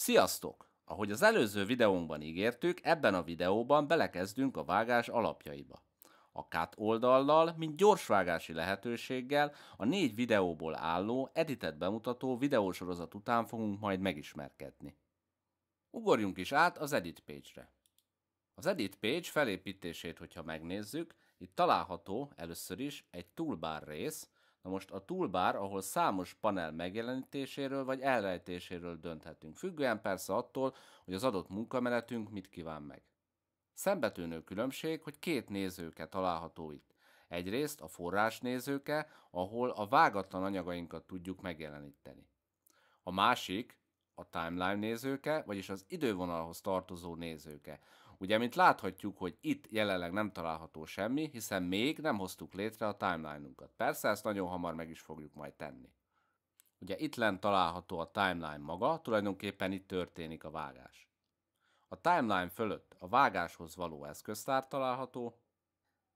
Sziasztok! Ahogy az előző videónkban ígértük, ebben a videóban belekezdünk a vágás alapjaiba. A cut oldallal, mint gyorsvágási lehetőséggel a négy videóból álló, editet bemutató videósorozat után fogunk majd megismerkedni. Ugorjunk is át az edit page-re. Az edit page felépítését, hogyha megnézzük, itt található először is egy toolbar rész, Na most a toolbar, ahol számos panel megjelenítéséről vagy elrejtéséről dönthetünk, függően persze attól, hogy az adott munkamenetünk mit kíván meg. Szembetűnő különbség, hogy két nézőke található itt. Egyrészt a forrás nézőke, ahol a vágatlan anyagainkat tudjuk megjeleníteni. A másik, a timeline nézőke, vagyis az idővonalhoz tartozó nézőke, Ugye, mint láthatjuk, hogy itt jelenleg nem található semmi, hiszen még nem hoztuk létre a timeline-unkat. Persze ezt nagyon hamar meg is fogjuk majd tenni. Ugye itt lent található a timeline maga, tulajdonképpen itt történik a vágás. A timeline fölött a vágáshoz való eszköztár található,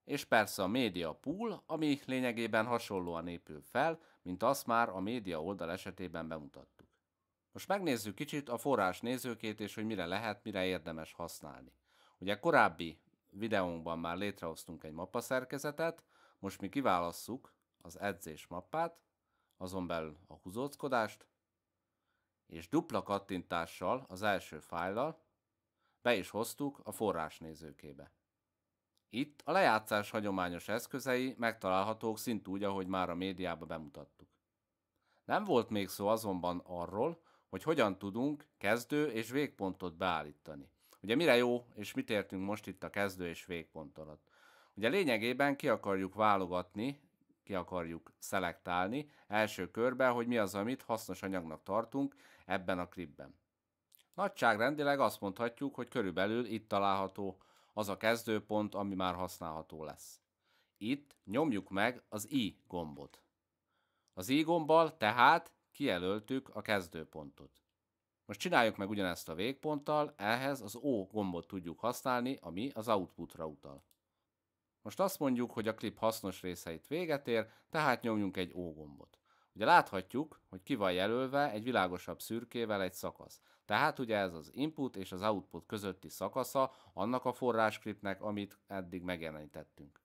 és persze a média pool, ami lényegében hasonlóan épül fel, mint azt már a média oldal esetében bemutattuk. Most megnézzük kicsit a forrás nézőkét és hogy mire lehet, mire érdemes használni. Ugye korábbi videónkban már létrehoztunk egy mappa szerkezetet, most mi kiválasszuk az edzés mappát, azon belül a húzóckodást, és dupla kattintással az első fájllal be is hoztuk a forrás nézőkébe. Itt a lejátszás hagyományos eszközei megtalálhatók szintúgy, ahogy már a médiába bemutattuk. Nem volt még szó azonban arról, hogy hogyan tudunk kezdő és végpontot beállítani. Ugye mire jó, és mit értünk most itt a kezdő és végpont alatt? Ugye lényegében ki akarjuk válogatni, ki akarjuk szelektálni első körben, hogy mi az, amit hasznos anyagnak tartunk ebben a klipben. Nagyságrendileg azt mondhatjuk, hogy körülbelül itt található az a kezdőpont, ami már használható lesz. Itt nyomjuk meg az i gombot. Az i gombbal tehát kijelöltük a kezdőpontot. Most csináljuk meg ugyanezt a végponttal, ehhez az O gombot tudjuk használni, ami az outputra utal. Most azt mondjuk, hogy a klip hasznos részeit véget ér, tehát nyomjunk egy O gombot. Ugye láthatjuk, hogy ki van jelölve egy világosabb szürkével egy szakasz. Tehát ugye ez az input és az output közötti szakasza annak a forrásklipnek, amit eddig megjelenítettünk.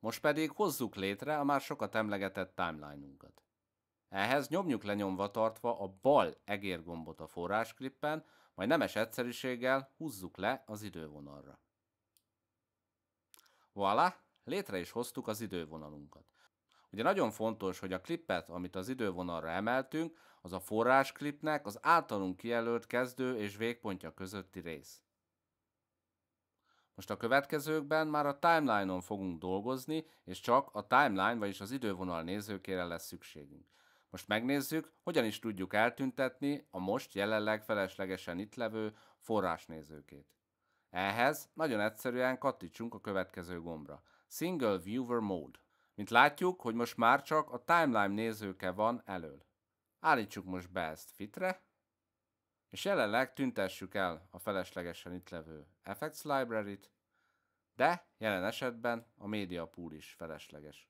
Most pedig hozzuk létre a már sokat emlegetett timeline-unkat. Ehhez nyomjuk lenyomva tartva a bal egérgombot a forrásklippen, majd nemes egyszerűséggel húzzuk le az idővonalra. Voilà, létre is hoztuk az idővonalunkat. Ugye nagyon fontos, hogy a klippet, amit az idővonalra emeltünk, az a forrás klipnek az általunk kijelölt kezdő és végpontja közötti rész. Most a következőkben már a timeline-on fogunk dolgozni, és csak a timeline, vagyis az idővonal nézőkére lesz szükségünk. Most megnézzük, hogyan is tudjuk eltüntetni a most jelenleg feleslegesen itt levő forrásnézőkét. Ehhez nagyon egyszerűen kattítsunk a következő gombra. Single Viewer Mode. Mint látjuk, hogy most már csak a timeline nézőke van elől. Állítsuk most be ezt fitre, és jelenleg tüntessük el a feleslegesen itt levő Effects Library-t, de jelen esetben a Media Pool is felesleges.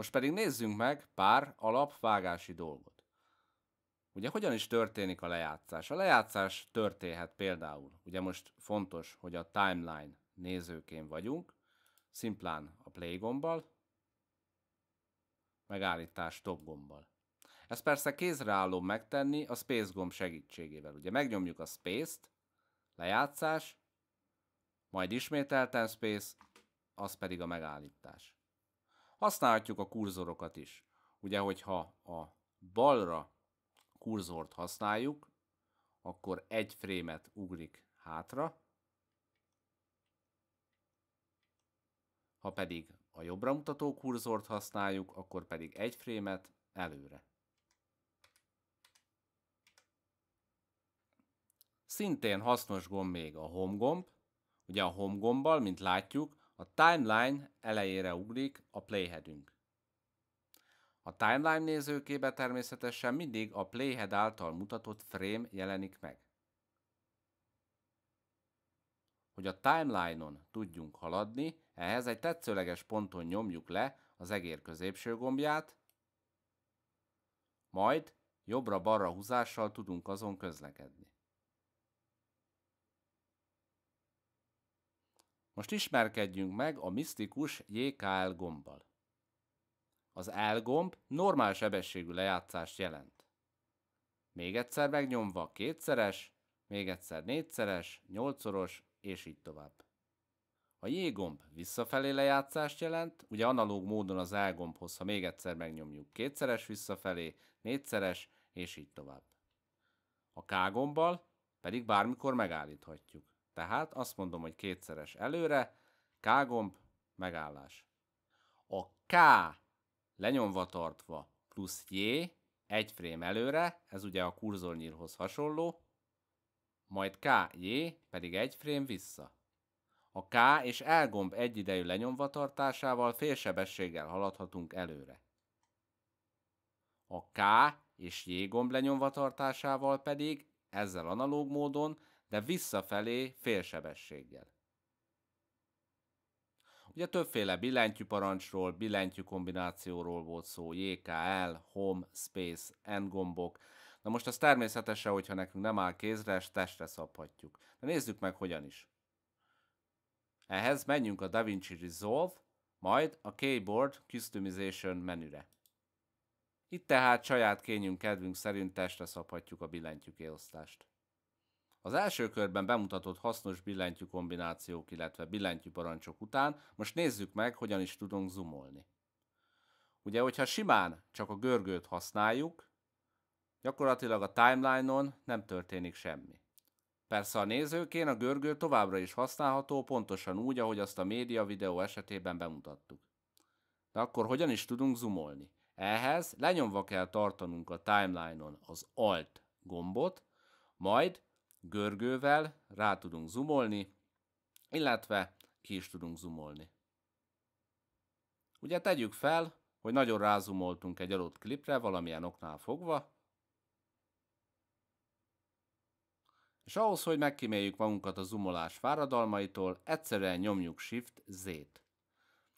Most pedig nézzünk meg pár alapvágási dolgot. Ugye hogyan is történik a lejátszás? A lejátszás történhet például, ugye most fontos, hogy a timeline nézőként vagyunk, szimplán a play gombbal, megállítás stop gombbal. Ezt persze kézreálló megtenni a space gomb segítségével. Ugye megnyomjuk a space-t, lejátszás, majd ismételten space, az pedig a megállítás. Használhatjuk a kurzorokat is. Ugye, hogyha a balra kurzort használjuk, akkor egy frémet ugrik hátra, ha pedig a jobbra mutató kurzort használjuk, akkor pedig egy frémet előre. Szintén hasznos gomb még a home gomb. Ugye a home gombbal, mint látjuk, a timeline elejére ugrik a playheadünk. A timeline nézőkébe természetesen mindig a playhead által mutatott frame jelenik meg. Hogy a timeline-on tudjunk haladni, ehhez egy tetszőleges ponton nyomjuk le az egér középső gombját, majd jobbra-balra húzással tudunk azon közlekedni. Most ismerkedjünk meg a misztikus JKL gombbal. Az L gomb normál sebességű lejátszást jelent. Még egyszer megnyomva kétszeres, még egyszer négyszeres, nyolcszoros, és így tovább. A J gomb visszafelé lejátszást jelent, ugye analóg módon az L gombhoz, ha még egyszer megnyomjuk kétszeres visszafelé, négyszeres, és így tovább. A K gombbal pedig bármikor megállíthatjuk. Tehát azt mondom, hogy kétszeres előre, K gomb, megállás. A K lenyomva tartva plusz J, egy frame előre, ez ugye a kurzornyírhoz hasonló, majd K, J, pedig egy frame vissza. A K és L gomb egyidejű lenyomva tartásával félsebességgel haladhatunk előre. A K és J gomb lenyomva tartásával pedig ezzel analóg módon de visszafelé félsebességgel. Ugye többféle billentyűparancsról, billentyűkombinációról volt szó, JKL, Home, Space, N gombok. Na most az természetesen, hogyha nekünk nem áll kézre, ezt testre szabhatjuk. De nézzük meg hogyan is. Ehhez menjünk a DaVinci Resolve, majd a Keyboard Customization menüre. Itt tehát saját kényünk kedvünk szerint testre szabhatjuk a billentyű kiosztást. Az első körben bemutatott hasznos billentyű kombinációk, illetve billentyű parancsok után most nézzük meg, hogyan is tudunk zoomolni. Ugye, hogyha simán csak a görgőt használjuk, gyakorlatilag a timeline-on nem történik semmi. Persze a nézőkén a görgő továbbra is használható, pontosan úgy, ahogy azt a média videó esetében bemutattuk. De akkor hogyan is tudunk zoomolni? Ehhez lenyomva kell tartanunk a timeline-on az Alt gombot, majd görgővel rá tudunk zoomolni, illetve ki is tudunk zoomolni. Ugye tegyük fel, hogy nagyon rázumoltunk egy adott klipre valamilyen oknál fogva, és ahhoz, hogy megkíméljük magunkat a zoomolás fáradalmaitól, egyszerűen nyomjuk Shift Z-t.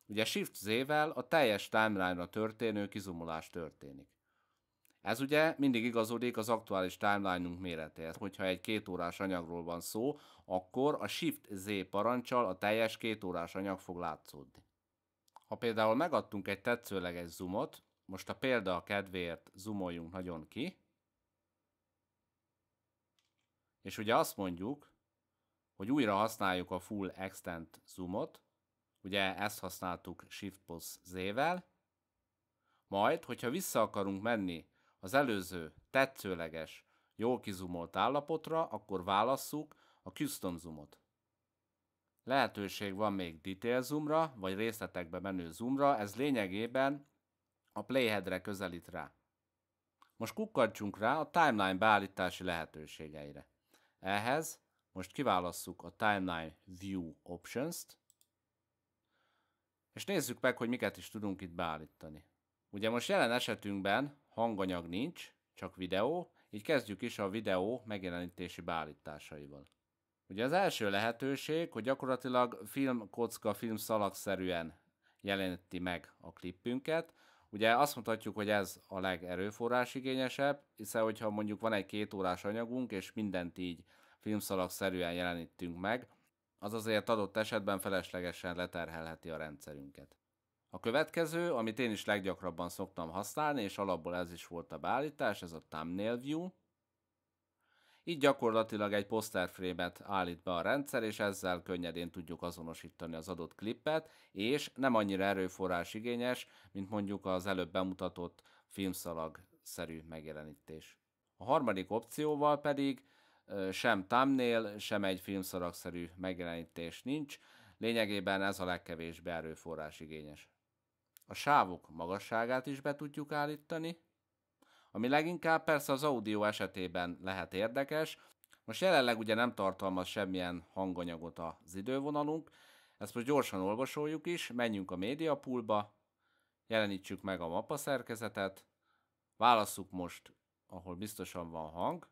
Ugye Shift Z-vel a teljes timeline-ra történő kizumolás történik. Ez ugye mindig igazodik az aktuális timeline-unk méretéhez. Hogyha egy kétórás anyagról van szó, akkor a Shift Z parancsal a teljes kétórás anyag fog látszódni. Ha például megadtunk egy tetszőleges zoomot, most a példa a kedvéért zoomoljunk nagyon ki, és ugye azt mondjuk, hogy újra használjuk a Full Extent zoomot, ugye ezt használtuk Shift Plus Z-vel, majd, hogyha vissza akarunk menni az előző tetszőleges, jól kizumolt állapotra, akkor válasszuk a custom zoomot. Lehetőség van még detail zoomra, vagy részletekbe menő zoomra, ez lényegében a playheadre közelít rá. Most kukkantsunk rá a timeline beállítási lehetőségeire. Ehhez most kiválasszuk a Timeline View Options-t, és nézzük meg, hogy miket is tudunk itt beállítani. Ugye most jelen esetünkben hanganyag nincs, csak videó, így kezdjük is a videó megjelenítési beállításaival. Ugye az első lehetőség, hogy gyakorlatilag filmkocka, szalagszerűen jeleníti meg a klippünket. Ugye azt mondhatjuk, hogy ez a legerőforrásigényesebb, hiszen hogyha mondjuk van egy két órás anyagunk, és mindent így filmszalagszerűen jelenítünk meg, az azért adott esetben feleslegesen leterhelheti a rendszerünket. A következő, amit én is leggyakrabban szoktam használni, és alapból ez is volt a beállítás, ez a thumbnail view. Így gyakorlatilag egy poster frame-et állít be a rendszer, és ezzel könnyedén tudjuk azonosítani az adott klippet, és nem annyira erőforrás igényes, mint mondjuk az előbb bemutatott filmszalag-szerű megjelenítés. A harmadik opcióval pedig sem thumbnail, sem egy szerű megjelenítés nincs, lényegében ez a legkevésbé erőforrás igényes a sávok magasságát is be tudjuk állítani, ami leginkább persze az audio esetében lehet érdekes. Most jelenleg ugye nem tartalmaz semmilyen hanganyagot az idővonalunk, ezt most gyorsan olvasoljuk is, menjünk a média poolba, jelenítsük meg a mappa szerkezetet, válasszuk most, ahol biztosan van hang,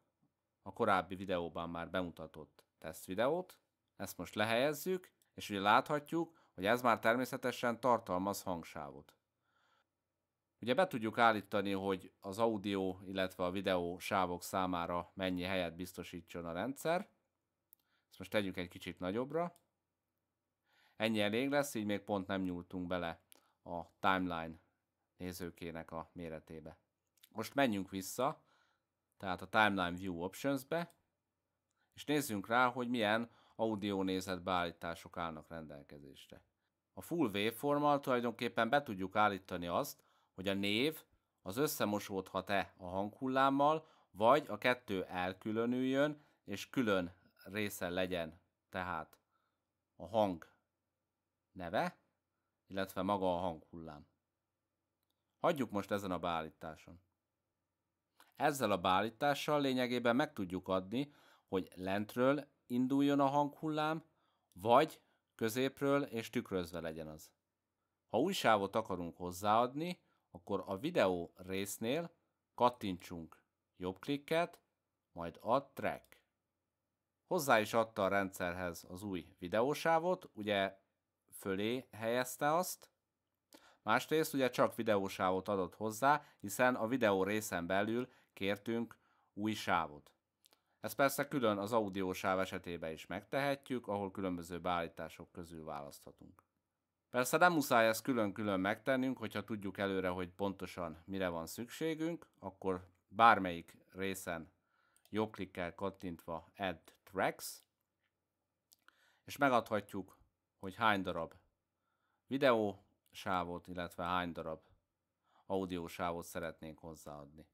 a korábbi videóban már bemutatott teszt videót, ezt most lehelyezzük, és ugye láthatjuk, hogy ez már természetesen tartalmaz hangsávot. Ugye be tudjuk állítani, hogy az audio, illetve a videó sávok számára mennyi helyet biztosítson a rendszer. Ezt most tegyük egy kicsit nagyobbra. Ennyi elég lesz, így még pont nem nyúltunk bele a timeline nézőkének a méretébe. Most menjünk vissza, tehát a Timeline View Options-be, és nézzünk rá, hogy milyen audio nézet beállítások állnak rendelkezésre. A full waveformmal tulajdonképpen be tudjuk állítani azt, hogy a név az összemosódhat-e a hanghullámmal, vagy a kettő elkülönüljön, és külön része legyen tehát a hang neve, illetve maga a hanghullám. Hagyjuk most ezen a beállításon. Ezzel a beállítással lényegében meg tudjuk adni, hogy lentről induljon a hanghullám, vagy középről és tükrözve legyen az. Ha új sávot akarunk hozzáadni, akkor a videó résznél kattintsunk jobb klikket, majd Add Track. Hozzá is adta a rendszerhez az új videósávot, ugye fölé helyezte azt. Másrészt ugye csak videósávot adott hozzá, hiszen a videó részen belül kértünk új sávot. Ez persze külön az audiósáv esetében is megtehetjük, ahol különböző beállítások közül választhatunk. Persze nem muszáj ezt külön-külön megtennünk, hogyha tudjuk előre, hogy pontosan mire van szükségünk, akkor bármelyik részen jobb klikkel kattintva Add Tracks, és megadhatjuk, hogy hány darab videó sávot, illetve hány darab audio sávot szeretnénk hozzáadni.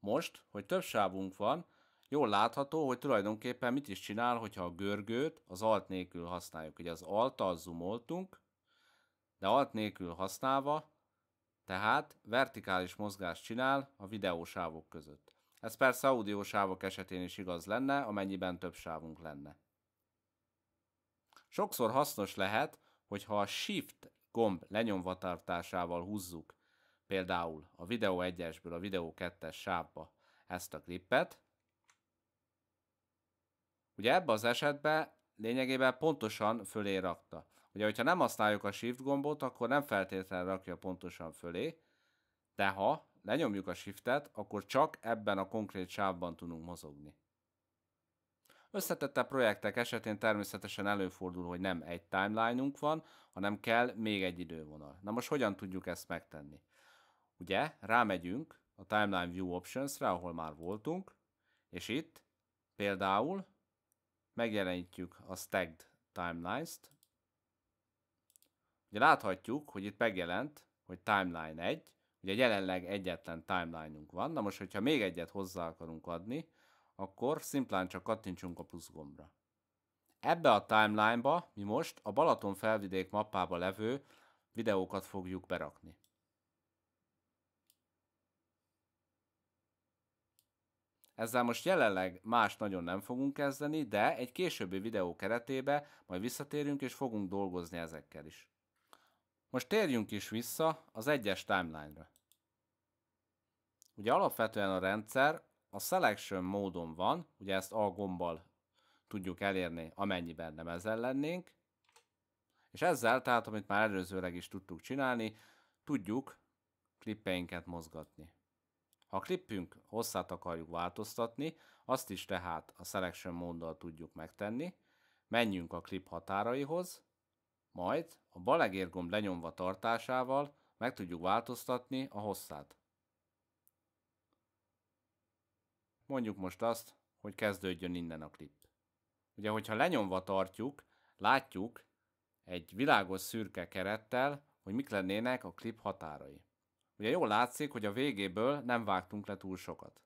Most, hogy több sávunk van, jól látható, hogy tulajdonképpen mit is csinál, hogyha a görgőt az alt nélkül használjuk. Ugye az alt zoomoltunk, de alt nélkül használva, tehát vertikális mozgást csinál a videósávok között. Ez persze audiósávok esetén is igaz lenne, amennyiben több sávunk lenne. Sokszor hasznos lehet, hogyha a Shift gomb lenyomva tartásával húzzuk például a videó 1-esből a videó 2-es sávba ezt a klippet, Ugye ebbe az esetben lényegében pontosan fölé rakta. Ugye, hogyha nem használjuk a shift gombot, akkor nem feltétlenül rakja pontosan fölé, de ha lenyomjuk a shiftet, akkor csak ebben a konkrét sávban tudunk mozogni. Összetette projektek esetén természetesen előfordul, hogy nem egy timeline-unk van, hanem kell még egy idővonal. Na most hogyan tudjuk ezt megtenni? Ugye, rámegyünk a Timeline View Options-re, ahol már voltunk, és itt például megjelenítjük a stacked timelines-t. Ugye láthatjuk, hogy itt megjelent, hogy timeline 1, ugye jelenleg egyetlen timeline-unk van, na most, hogyha még egyet hozzá akarunk adni, akkor szimplán csak kattintsunk a plusz gombra. Ebbe a timeline-ba mi most a Balaton felvidék mappába levő videókat fogjuk berakni. Ezzel most jelenleg más nagyon nem fogunk kezdeni, de egy későbbi videó keretébe majd visszatérünk és fogunk dolgozni ezekkel is. Most térjünk is vissza az egyes timeline-ra. Ugye alapvetően a rendszer a selection módon van, ugye ezt A gombbal tudjuk elérni, amennyiben nem ezzel lennénk, és ezzel, tehát amit már előzőleg is tudtuk csinálni, tudjuk klippeinket mozgatni. Ha a klippünk hosszát akarjuk változtatni, azt is tehát a Selection móddal tudjuk megtenni. Menjünk a klip határaihoz, majd a bal gomb lenyomva tartásával meg tudjuk változtatni a hosszát. Mondjuk most azt, hogy kezdődjön innen a klip. Ugye, hogyha lenyomva tartjuk, látjuk egy világos szürke kerettel, hogy mik lennének a klip határai. Ugye jól látszik, hogy a végéből nem vágtunk le túl sokat.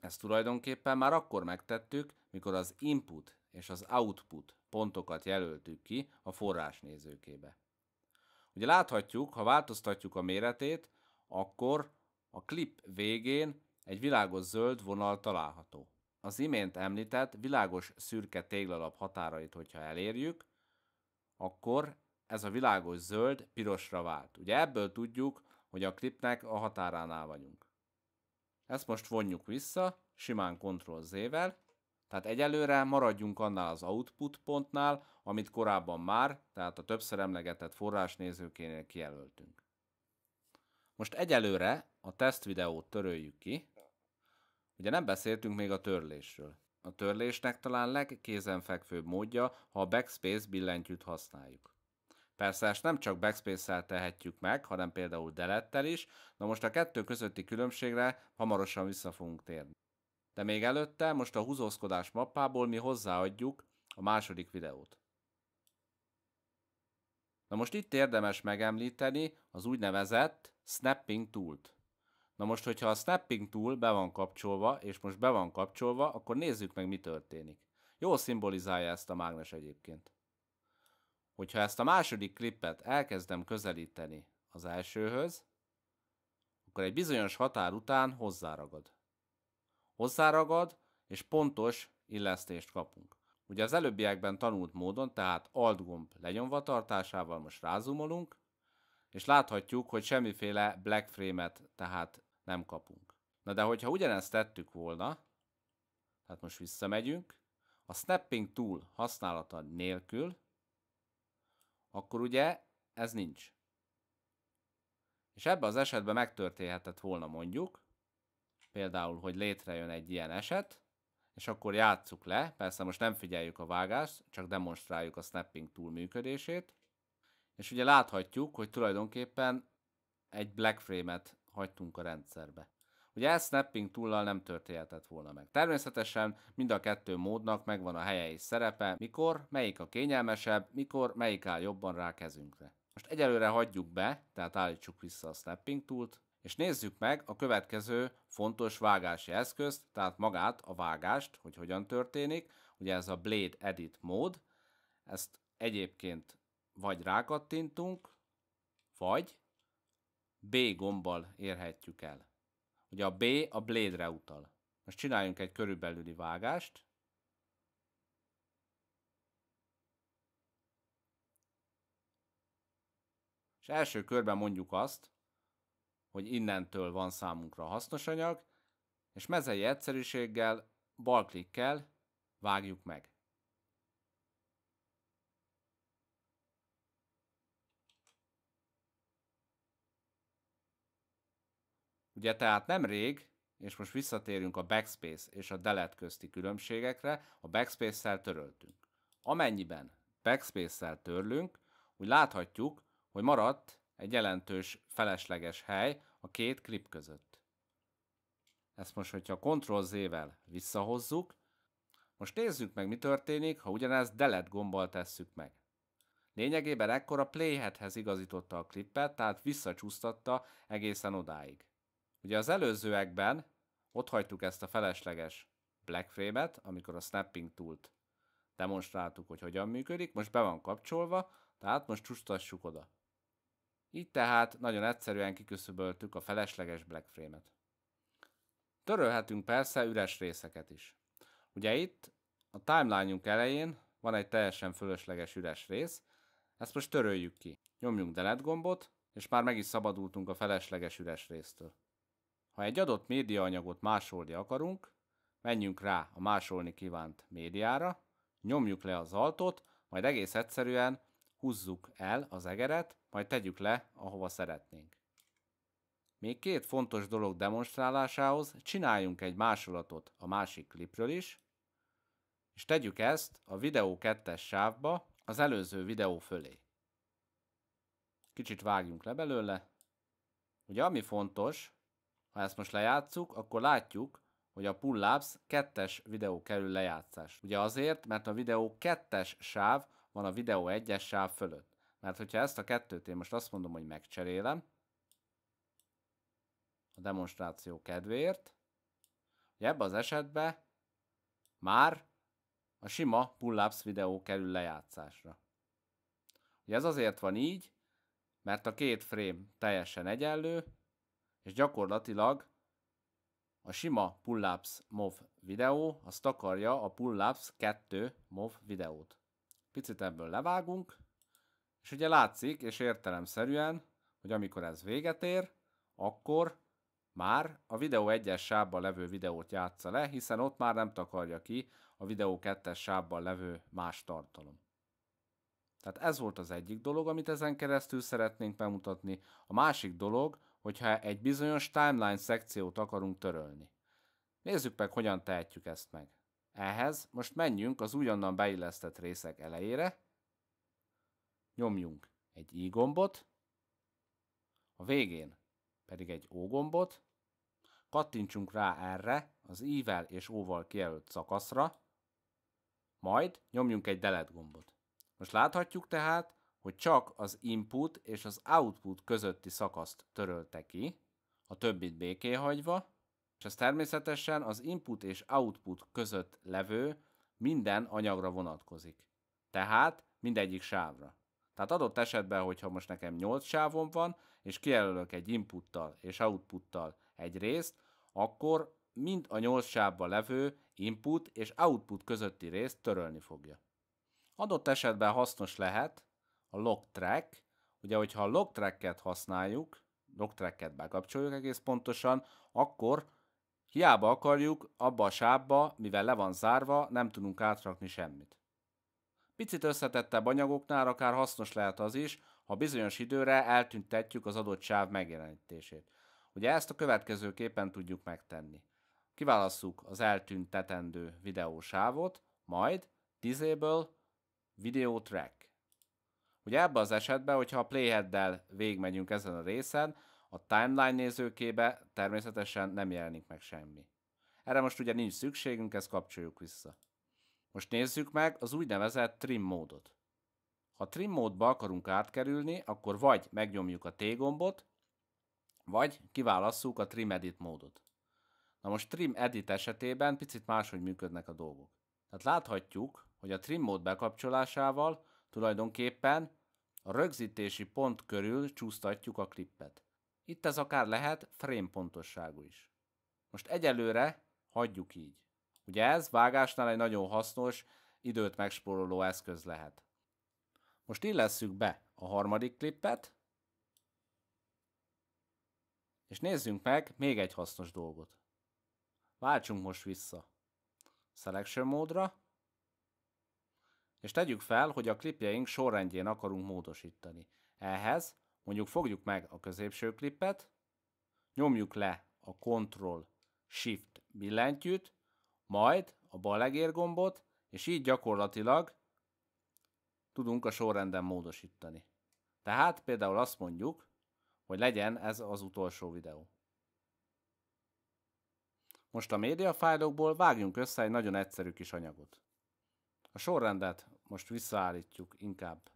Ezt tulajdonképpen már akkor megtettük, mikor az input és az output pontokat jelöltük ki a forrás nézőkébe. Ugye láthatjuk, ha változtatjuk a méretét, akkor a klip végén egy világos zöld vonal található. Az imént említett világos szürke téglalap határait, hogyha elérjük, akkor ez a világos zöld pirosra vált. Ugye ebből tudjuk, hogy a klipnek a határánál vagyunk. Ezt most vonjuk vissza, simán Ctrl-Z-vel, tehát egyelőre maradjunk annál az output pontnál, amit korábban már, tehát a többször emlegetett forrásnézőkénél kijelöltünk. Most egyelőre a teszt videót töröljük ki. Ugye nem beszéltünk még a törlésről. A törlésnek talán legkézenfekvőbb módja, ha a backspace billentyűt használjuk. Persze ezt nem csak backspace-szel tehetjük meg, hanem például delettel is, na most a kettő közötti különbségre hamarosan vissza fogunk térni. De még előtte most a húzózkodás mappából mi hozzáadjuk a második videót. Na most itt érdemes megemlíteni az úgynevezett snapping tool-t. Na most, hogyha a snapping tool be van kapcsolva, és most be van kapcsolva, akkor nézzük meg, mi történik. Jól szimbolizálja ezt a mágnes egyébként. Hogyha ezt a második klippet elkezdem közelíteni az elsőhöz, akkor egy bizonyos határ után hozzáragad. Hozzáragad, és pontos illesztést kapunk. Ugye az előbbiekben tanult módon, tehát alt gomb lenyomva tartásával most rázumolunk, és láthatjuk, hogy semmiféle black frame-et tehát nem kapunk. Na de hogyha ugyanezt tettük volna, tehát most visszamegyünk, a snapping tool használata nélkül akkor ugye ez nincs. És ebben az esetben megtörténhetett volna mondjuk, például, hogy létrejön egy ilyen eset, és akkor játsszuk le, persze most nem figyeljük a vágást, csak demonstráljuk a snapping túl működését, és ugye láthatjuk, hogy tulajdonképpen egy black frame-et hagytunk a rendszerbe. Ugye ez snapping túllal nem történhetett volna meg. Természetesen mind a kettő módnak megvan a helye és szerepe, mikor melyik a kényelmesebb, mikor melyik áll jobban rá kezünkre. Most egyelőre hagyjuk be, tehát állítsuk vissza a snapping túlt, és nézzük meg a következő fontos vágási eszközt, tehát magát, a vágást, hogy hogyan történik. Ugye ez a Blade Edit mód, ezt egyébként vagy rákattintunk, vagy B gombbal érhetjük el. Ugye a B a Blade-re utal. Most csináljunk egy körülbelüli vágást. És első körben mondjuk azt, hogy innentől van számunkra hasznos anyag, és mezei egyszerűséggel, balklikkel vágjuk meg. Ugye tehát nemrég, és most visszatérünk a backspace és a delete közti különbségekre, a backspace-szel töröltünk. Amennyiben backspace-szel törlünk, úgy láthatjuk, hogy maradt egy jelentős felesleges hely a két klip között. Ezt most, hogyha Ctrl-Z-vel visszahozzuk, most nézzük meg, mi történik, ha ugyanezt delete gombbal tesszük meg. Lényegében ekkor a playheadhez igazította a klippet, tehát visszacsúsztatta egészen odáig. Ugye az előzőekben ott hagytuk ezt a felesleges Black Frame-et, amikor a Snapping Tool-t demonstráltuk, hogy hogyan működik, most be van kapcsolva, tehát most csustassuk oda. Így tehát nagyon egyszerűen kiküszöböltük a felesleges Black Frame-et. Törölhetünk persze üres részeket is. Ugye itt a timeline-unk elején van egy teljesen fölösleges üres rész, ezt most töröljük ki. Nyomjunk delete gombot, és már meg is szabadultunk a felesleges üres résztől. Ha egy adott médiaanyagot másolni akarunk, menjünk rá a másolni kívánt médiára, nyomjuk le az altot, majd egész egyszerűen húzzuk el az egeret, majd tegyük le, ahova szeretnénk. Még két fontos dolog demonstrálásához csináljunk egy másolatot a másik klipről is, és tegyük ezt a videó kettes sávba az előző videó fölé. Kicsit vágjunk le belőle. Ugye ami fontos, ha ezt most lejátszuk, akkor látjuk, hogy a pull ups kettes videó kerül lejátszás. Ugye azért, mert a videó kettes sáv van a videó egyes sáv fölött. Mert hogyha ezt a kettőt én most azt mondom, hogy megcserélem, a demonstráció kedvéért, hogy ebbe az esetben már a sima pull-ups videó kerül lejátszásra. Ugye ez azért van így, mert a két frame teljesen egyenlő, és gyakorlatilag a sima pull MOV videó, az takarja a pull 2 MOV videót. Picit ebből levágunk, és ugye látszik, és értelemszerűen, hogy amikor ez véget ér, akkor már a videó 1-es sávban levő videót játsza le, hiszen ott már nem takarja ki a videó 2-es sávban levő más tartalom. Tehát ez volt az egyik dolog, amit ezen keresztül szeretnénk bemutatni. A másik dolog, hogyha egy bizonyos timeline szekciót akarunk törölni. Nézzük meg, hogyan tehetjük ezt meg. Ehhez most menjünk az újonnan beillesztett részek elejére, nyomjunk egy I gombot, a végén pedig egy O gombot, kattintsunk rá erre az I-vel és O-val kijelölt szakaszra, majd nyomjunk egy delete gombot. Most láthatjuk tehát, hogy csak az input és az output közötti szakaszt törölte ki, a többit béké hagyva, és ez természetesen az input és output között levő minden anyagra vonatkozik. Tehát mindegyik sávra. Tehát adott esetben, hogyha most nekem 8 sávon van, és kijelölök egy inputtal és outputtal egy részt, akkor mind a 8 sávban levő input és output közötti részt törölni fogja. Adott esetben hasznos lehet, a log track. Ugye, hogyha a log track-et használjuk, log track-et, track-et bekapcsoljuk egész pontosan, akkor hiába akarjuk, abba a sávba, mivel le van zárva, nem tudunk átrakni semmit. Picit összetettebb anyagoknál akár hasznos lehet az is, ha bizonyos időre eltüntetjük az adott sáv megjelenítését. Ugye ezt a következőképpen tudjuk megtenni. Kiválasszuk az eltüntetendő videósávot, majd Disable Video Track. Ugye ebben az esetben, hogyha a playhead-del végigmegyünk ezen a részen, a timeline nézőkébe természetesen nem jelenik meg semmi. Erre most ugye nincs szükségünk, ezt kapcsoljuk vissza. Most nézzük meg az úgynevezett trim módot. Ha trim módba akarunk átkerülni, akkor vagy megnyomjuk a T gombot, vagy kiválasszuk a trim edit módot. Na most trim edit esetében picit máshogy működnek a dolgok. Tehát láthatjuk, hogy a trim mód bekapcsolásával Tulajdonképpen a rögzítési pont körül csúsztatjuk a klippet. Itt ez akár lehet frame pontosságú is. Most egyelőre hagyjuk így. Ugye ez vágásnál egy nagyon hasznos, időt megspóroló eszköz lehet. Most illesszük be a harmadik klippet, és nézzünk meg még egy hasznos dolgot. Váltsunk most vissza. Selection módra, és tegyük fel, hogy a klipjeink sorrendjén akarunk módosítani. Ehhez mondjuk fogjuk meg a középső klipet, nyomjuk le a Ctrl Shift billentyűt, majd a bal gombot, és így gyakorlatilag tudunk a sorrenden módosítani. Tehát például azt mondjuk, hogy legyen ez az utolsó videó. Most a médiafájlokból vágjunk össze egy nagyon egyszerű kis anyagot. A sorrendet most visszaállítjuk inkább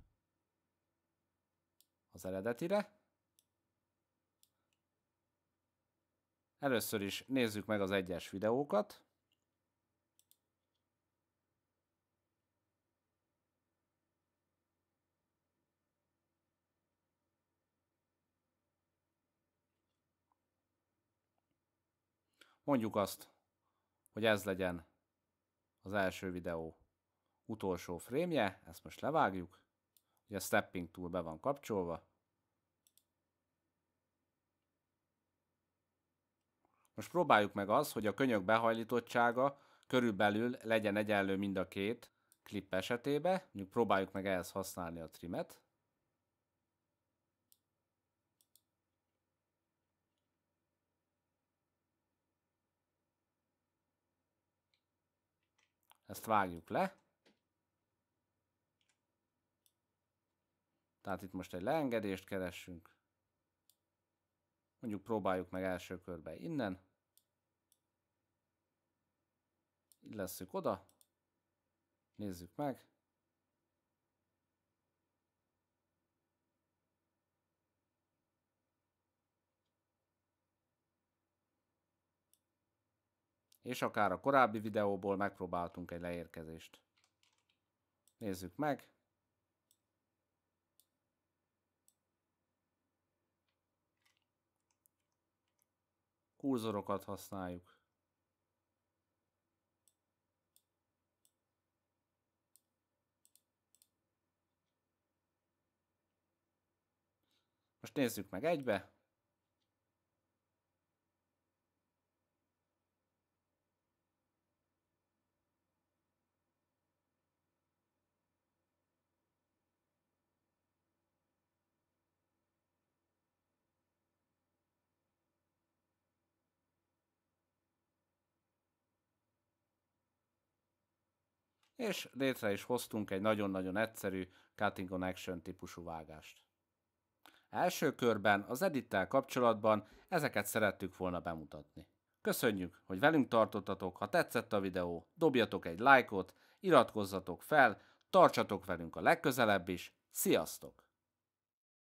az eredetire. Először is nézzük meg az egyes videókat. Mondjuk azt, hogy ez legyen az első videó utolsó frémje, ezt most levágjuk, ugye a stepping tool be van kapcsolva, Most próbáljuk meg az, hogy a könyök behajlítottsága körülbelül legyen egyenlő mind a két klip esetébe. Mondjuk próbáljuk meg ehhez használni a trimet. Ezt vágjuk le. Tehát itt most egy leengedést keressünk. Mondjuk próbáljuk meg első körbe innen. Illesszük oda. Nézzük meg. És akár a korábbi videóból megpróbáltunk egy leérkezést. Nézzük meg. kurzorokat használjuk. Most nézzük meg egybe. és létre is hoztunk egy nagyon-nagyon egyszerű cutting on action típusú vágást. Első körben az edittel kapcsolatban ezeket szerettük volna bemutatni. Köszönjük, hogy velünk tartottatok, ha tetszett a videó, dobjatok egy lájkot, iratkozzatok fel, tartsatok velünk a legközelebb is, sziasztok!